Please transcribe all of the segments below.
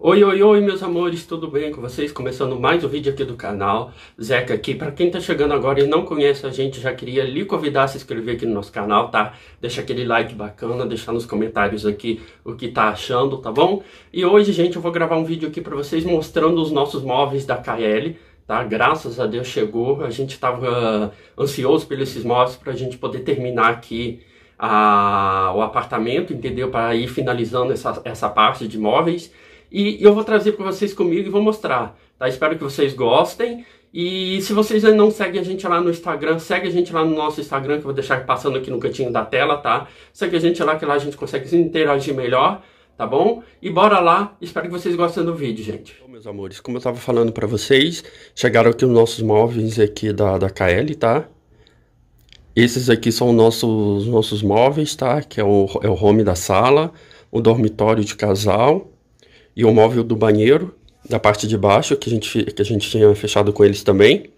Oi, oi, oi, meus amores, tudo bem com vocês? Começando mais um vídeo aqui do canal, Zeca aqui. Para quem tá chegando agora e não conhece a gente, já queria lhe convidar a se inscrever aqui no nosso canal, tá? Deixa aquele like bacana, deixar nos comentários aqui o que tá achando, tá bom? E hoje, gente, eu vou gravar um vídeo aqui para vocês mostrando os nossos móveis da KL, tá? Graças a Deus chegou, a gente tava ah, ansioso pelos esses móveis para a gente poder terminar aqui a, ah, o apartamento, entendeu? Para ir finalizando essa, essa parte de móveis e eu vou trazer para vocês comigo e vou mostrar. Tá? Espero que vocês gostem. E se vocês ainda não seguem a gente lá no Instagram, segue a gente lá no nosso Instagram, que eu vou deixar passando aqui no cantinho da tela, tá? Segue a gente lá, que lá a gente consegue interagir melhor, tá bom? E bora lá, espero que vocês gostem do vídeo, gente. Bom, meus amores, como eu tava falando pra vocês, chegaram aqui os nossos móveis aqui da, da KL, tá? Esses aqui são nossos, nossos móveis, tá? Que é o, é o home da sala, o dormitório de casal, e o móvel do banheiro, da parte de baixo, que a gente, que a gente tinha fechado com eles também.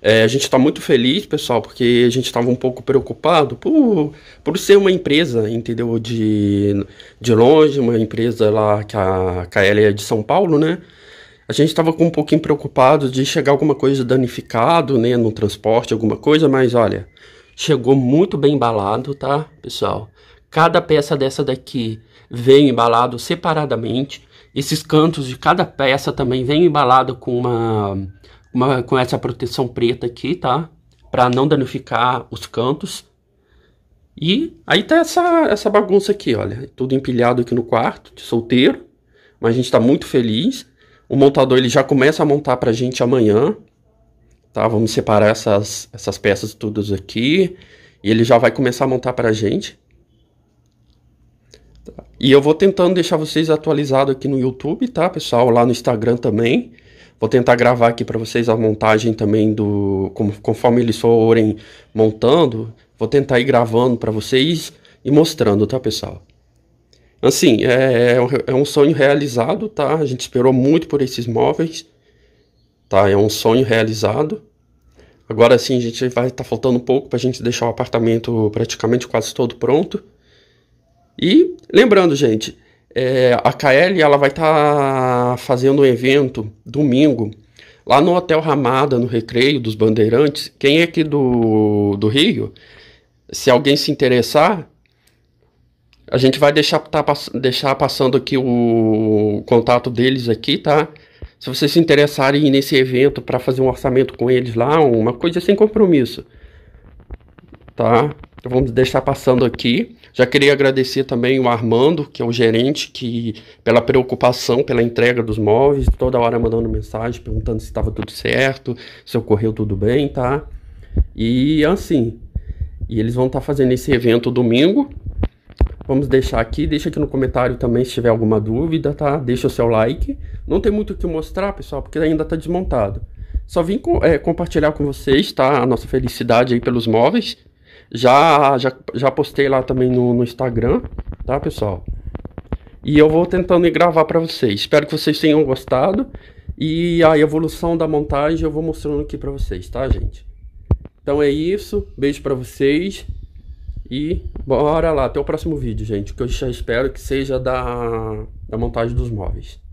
É, a gente está muito feliz, pessoal, porque a gente estava um pouco preocupado por, por ser uma empresa, entendeu? De, de longe, uma empresa lá que a KL é de São Paulo, né? A gente estava com um pouquinho preocupado de chegar alguma coisa danificado, né? No transporte, alguma coisa, mas olha, chegou muito bem embalado, tá, pessoal? Cada peça dessa daqui veio embalado separadamente. Esses cantos de cada peça também vem embalado com uma, uma com essa proteção preta aqui, tá? Para não danificar os cantos. E aí tá essa, essa bagunça aqui, olha. Tudo empilhado aqui no quarto, de solteiro. Mas a gente tá muito feliz. O montador ele já começa a montar pra gente amanhã. Tá? Vamos separar essas, essas peças todas aqui. E ele já vai começar a montar pra gente. E eu vou tentando deixar vocês atualizados aqui no YouTube, tá, pessoal? Lá no Instagram também. Vou tentar gravar aqui para vocês a montagem também do. Como, conforme eles forem montando, vou tentar ir gravando para vocês e mostrando, tá, pessoal? Assim, é, é, é um sonho realizado, tá? A gente esperou muito por esses móveis, tá? É um sonho realizado. Agora sim, a gente vai estar tá faltando um pouco para a gente deixar o apartamento praticamente quase todo pronto. E lembrando, gente, é, a KL ela vai estar tá fazendo um evento domingo lá no Hotel Ramada, no Recreio dos Bandeirantes. Quem é aqui do, do Rio, se alguém se interessar, a gente vai deixar, tá, deixar passando aqui o contato deles aqui, tá? Se vocês se interessarem nesse evento para fazer um orçamento com eles lá, uma coisa sem compromisso, tá? Então vamos deixar passando aqui. Já queria agradecer também o Armando, que é o gerente, que pela preocupação, pela entrega dos móveis, toda hora mandando mensagem, perguntando se estava tudo certo, se ocorreu tudo bem, tá? E assim, e eles vão estar tá fazendo esse evento domingo. Vamos deixar aqui, deixa aqui no comentário também se tiver alguma dúvida, tá? Deixa o seu like. Não tem muito o que mostrar, pessoal, porque ainda está desmontado. Só vim é, compartilhar com vocês, tá? A nossa felicidade aí pelos móveis. Já, já, já postei lá também no, no Instagram, tá, pessoal? E eu vou tentando gravar para vocês. Espero que vocês tenham gostado. E a evolução da montagem eu vou mostrando aqui para vocês, tá, gente? Então é isso. Beijo para vocês. E bora lá. Até o próximo vídeo, gente. Que eu já espero que seja da, da montagem dos móveis.